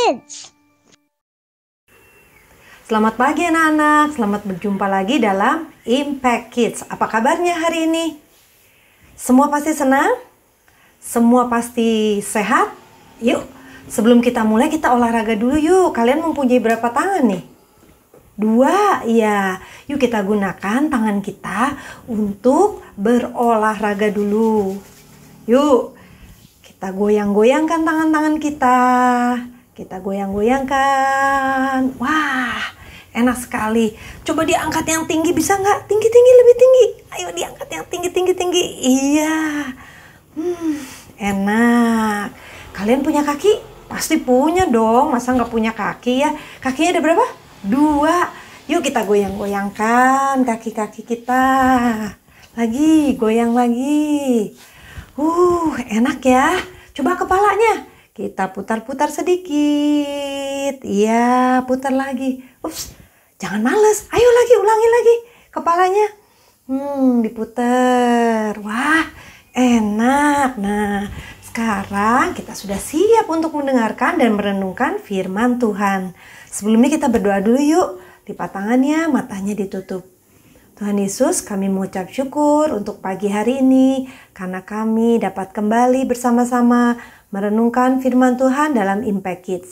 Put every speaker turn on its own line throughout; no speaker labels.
Kids. Selamat pagi anak-anak, selamat berjumpa lagi dalam Impact Kids. Apa kabarnya hari ini? Semua pasti senang? Semua pasti sehat? Yuk, sebelum kita mulai kita olahraga dulu yuk. Kalian mempunyai berapa tangan nih? Dua, ya. Yuk kita gunakan tangan kita untuk berolahraga dulu. Yuk, kita goyang-goyangkan tangan-tangan kita. Kita goyang-goyangkan. Wah, enak sekali. Coba diangkat yang tinggi bisa nggak? Tinggi-tinggi lebih tinggi. Ayo diangkat yang tinggi-tinggi-tinggi. Iya. Hmm, enak. Kalian punya kaki? Pasti punya dong. Masa nggak punya kaki ya? Kakinya ada berapa? Dua. Yuk kita goyang-goyangkan kaki-kaki kita. Lagi, goyang lagi. Uh, enak ya. Coba kepalanya kita putar-putar sedikit. Iya, putar lagi. Ups, jangan males. Ayo lagi, ulangi lagi. Kepalanya. Hmm, diputar. Wah, enak. Nah, sekarang kita sudah siap untuk mendengarkan dan merenungkan firman Tuhan. Sebelumnya kita berdoa dulu yuk. Lipat tangannya, matanya ditutup. Tuhan Yesus, kami mengucap syukur untuk pagi hari ini karena kami dapat kembali bersama-sama merenungkan firman Tuhan dalam Impact Kids.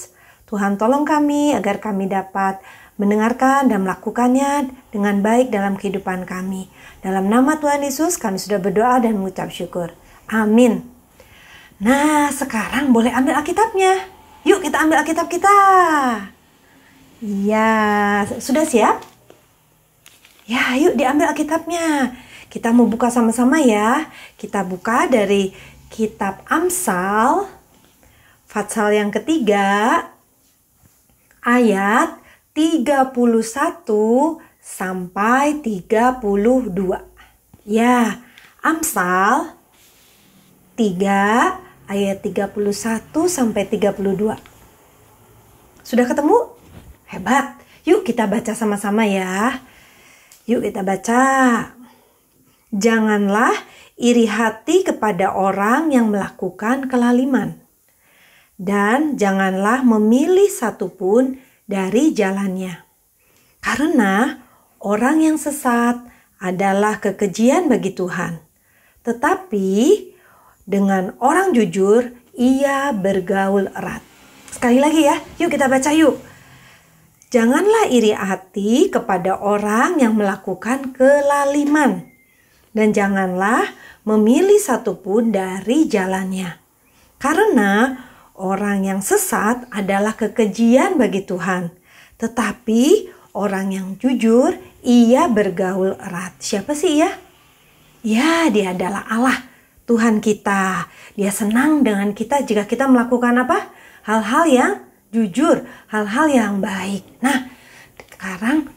Tuhan tolong kami agar kami dapat mendengarkan dan melakukannya dengan baik dalam kehidupan kami. Dalam nama Tuhan Yesus kami sudah berdoa dan mengucap syukur. Amin. Nah, sekarang boleh ambil Alkitabnya. Yuk kita ambil Alkitab kita. Ya, sudah siap? Ya, yuk diambil Alkitabnya. Kita mau buka sama-sama ya. Kita buka dari kitab Amsal Fatsal yang ketiga ayat 31 sampai 32. Ya, Amsal 3 ayat 31 sampai 32. Sudah ketemu? Hebat. Yuk kita baca sama-sama ya. Yuk kita baca. Janganlah iri hati kepada orang yang melakukan kelaliman, dan janganlah memilih satupun dari jalannya, karena orang yang sesat adalah kekejian bagi Tuhan. Tetapi dengan orang jujur, ia bergaul erat. Sekali lagi ya, yuk kita baca yuk. Janganlah iri hati kepada orang yang melakukan kelaliman dan janganlah memilih satupun dari jalannya. Karena orang yang sesat adalah kekejian bagi Tuhan, tetapi orang yang jujur ia bergaul erat. Siapa sih ya? Ya, dia adalah Allah, Tuhan kita. Dia senang dengan kita jika kita melakukan apa? Hal-hal yang jujur, hal-hal yang baik. Nah, sekarang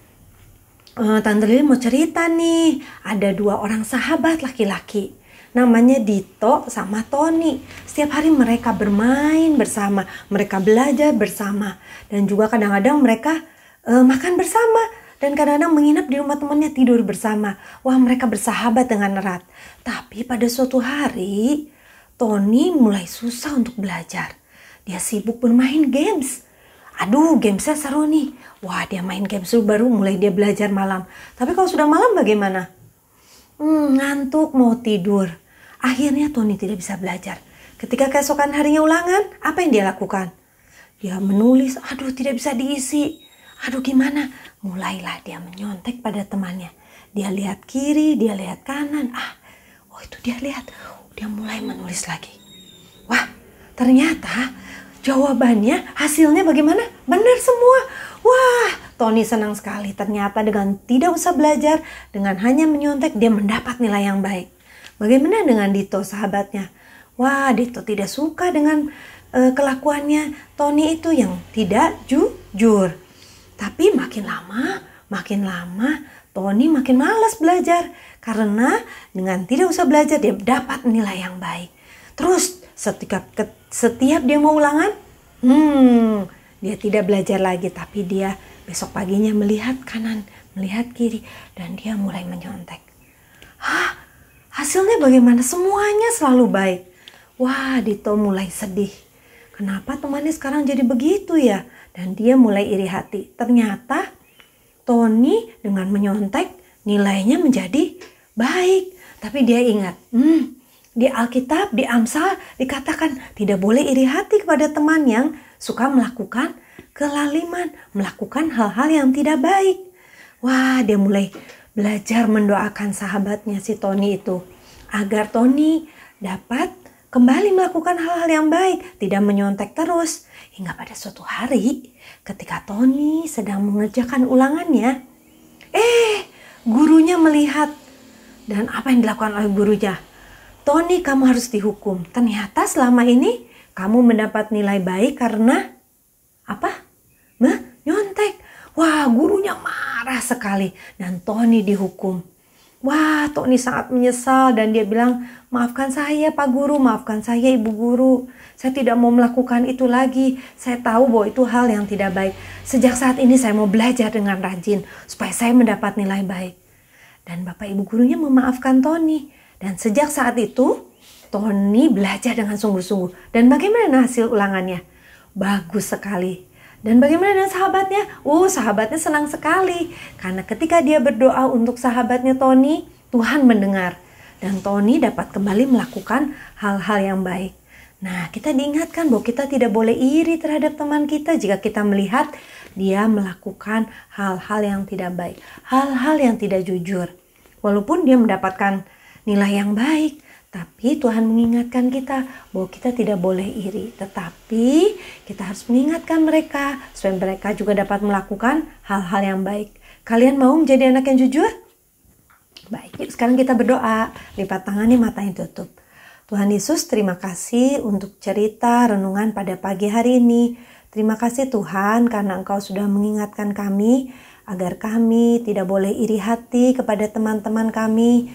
Eh, Tante Lili mau cerita nih, ada dua orang sahabat laki-laki. Namanya Dito sama Tony. Setiap hari mereka bermain bersama, mereka belajar bersama. Dan juga kadang-kadang mereka uh, makan bersama. Dan kadang-kadang menginap di rumah temannya tidur bersama. Wah mereka bersahabat dengan erat. Tapi pada suatu hari, Tony mulai susah untuk belajar. Dia sibuk bermain games aduh game saya seru nih wah dia main game seru baru mulai dia belajar malam tapi kalau sudah malam bagaimana hmm, ngantuk mau tidur akhirnya Tony tidak bisa belajar ketika keesokan harinya ulangan apa yang dia lakukan dia menulis aduh tidak bisa diisi aduh gimana mulailah dia menyontek pada temannya dia lihat kiri dia lihat kanan ah oh itu dia lihat dia mulai menulis lagi wah ternyata Jawabannya, hasilnya bagaimana? Benar semua. Wah, Tony senang sekali. Ternyata dengan tidak usah belajar, dengan hanya menyontek, dia mendapat nilai yang baik. Bagaimana dengan Dito sahabatnya? Wah, Dito tidak suka dengan uh, kelakuannya Tony itu yang tidak jujur. Tapi makin lama, makin lama Tony makin malas belajar karena dengan tidak usah belajar dia dapat nilai yang baik. Terus setiap setiap dia mau ulangan, hmm, dia tidak belajar lagi tapi dia besok paginya melihat kanan, melihat kiri dan dia mulai menyontek. Hah, hasilnya bagaimana? Semuanya selalu baik. Wah, Dito mulai sedih. Kenapa temannya sekarang jadi begitu ya? Dan dia mulai iri hati. Ternyata Tony dengan menyontek nilainya menjadi baik. Tapi dia ingat, hmm, di Alkitab, di Amsal dikatakan tidak boleh iri hati kepada teman yang suka melakukan kelaliman, melakukan hal-hal yang tidak baik. Wah, dia mulai belajar mendoakan sahabatnya si Tony itu agar Tony dapat kembali melakukan hal-hal yang baik, tidak menyontek terus. Hingga pada suatu hari, ketika Tony sedang mengerjakan ulangannya, eh, gurunya melihat dan apa yang dilakukan oleh gurunya? Tony kamu harus dihukum. Ternyata selama ini kamu mendapat nilai baik karena apa? Mah, nyontek. Wah, gurunya marah sekali dan Tony dihukum. Wah, Tony sangat menyesal dan dia bilang, maafkan saya Pak Guru, maafkan saya Ibu Guru. Saya tidak mau melakukan itu lagi. Saya tahu bahwa itu hal yang tidak baik. Sejak saat ini saya mau belajar dengan rajin supaya saya mendapat nilai baik. Dan Bapak Ibu Gurunya memaafkan Tony. Dan sejak saat itu, Tony belajar dengan sungguh-sungguh. Dan bagaimana hasil ulangannya? Bagus sekali. Dan bagaimana dengan sahabatnya? Uh, sahabatnya senang sekali. Karena ketika dia berdoa untuk sahabatnya Tony, Tuhan mendengar. Dan Tony dapat kembali melakukan hal-hal yang baik. Nah, kita diingatkan bahwa kita tidak boleh iri terhadap teman kita jika kita melihat dia melakukan hal-hal yang tidak baik, hal-hal yang tidak jujur. Walaupun dia mendapatkan nilai yang baik. Tapi Tuhan mengingatkan kita bahwa kita tidak boleh iri, tetapi kita harus mengingatkan mereka supaya mereka juga dapat melakukan hal-hal yang baik. Kalian mau menjadi anak yang jujur? Baik, yuk sekarang kita berdoa. Lipat tangannya, yang tutup. Tuhan Yesus, terima kasih untuk cerita renungan pada pagi hari ini. Terima kasih Tuhan karena Engkau sudah mengingatkan kami agar kami tidak boleh iri hati kepada teman-teman kami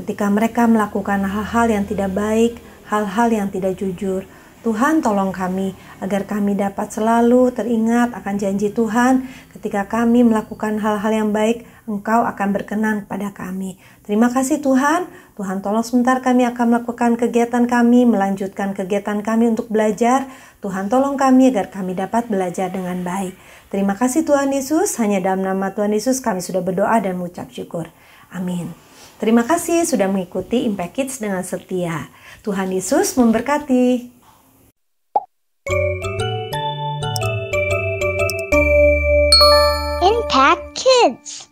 ketika mereka melakukan hal-hal yang tidak baik, hal-hal yang tidak jujur. Tuhan tolong kami agar kami dapat selalu teringat akan janji Tuhan ketika kami melakukan hal-hal yang baik Engkau akan berkenan pada kami. Terima kasih Tuhan. Tuhan tolong sebentar kami akan melakukan kegiatan kami, melanjutkan kegiatan kami untuk belajar. Tuhan tolong kami agar kami dapat belajar dengan baik. Terima kasih Tuhan Yesus. Hanya dalam nama Tuhan Yesus kami sudah berdoa dan mengucap syukur. Amin. Terima kasih sudah mengikuti Impact Kids dengan setia. Tuhan Yesus memberkati. Impact Kids